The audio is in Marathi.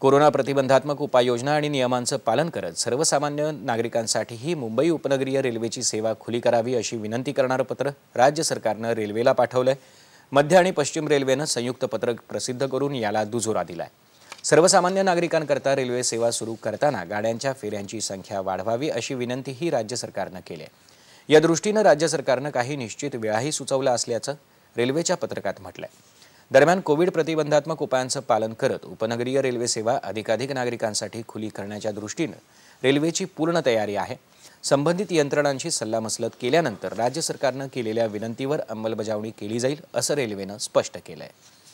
कोरोना प्रतिबंधात्मक उपाययोजना आणि नियमांचं पालन करत सर्वसामान्य नागरिकांसाठीही मुंबई उपनगरीय रेल्वेची सेवा खुली करावी अशी विनंती करणारं पत्र राज्य सरकारनं रेल्वेला पाठवलं आहे मध्य आणि पश्चिम रेल्वेनं संयुक्त पत्रक प्रसिद्ध करून याला दुजोरा दिलाय सर्वसामान्य नागरिकांकरता रेल्वे सेवा सुरू करताना गाड्यांच्या फेऱ्यांची संख्या वाढवावी अशी विनंतीही राज्य सरकारनं केली आहे या दृष्टीनं राज्य सरकारनं काही निश्चित वेळाही सुचवला असल्याचं रेल्वेच्या पत्रकात म्हटलं आहे दरम्यान कोविड प्रतिबंधात्मक उपायांचं पालन करत उपनगरीय रेल्वे सेवा अधिकाधिक नागरिकांसाठी खुली करण्याच्या दृष्टीनं रेल्वेची पूर्ण तयारी आहे संबंधित यंत्रणांशी सल्लामसलत केल्यानंतर राज्य सरकारनं केलेल्या विनंतीवर अंमलबजावणी केली जाईल असं रेल्वेनं स्पष्ट केलं आहे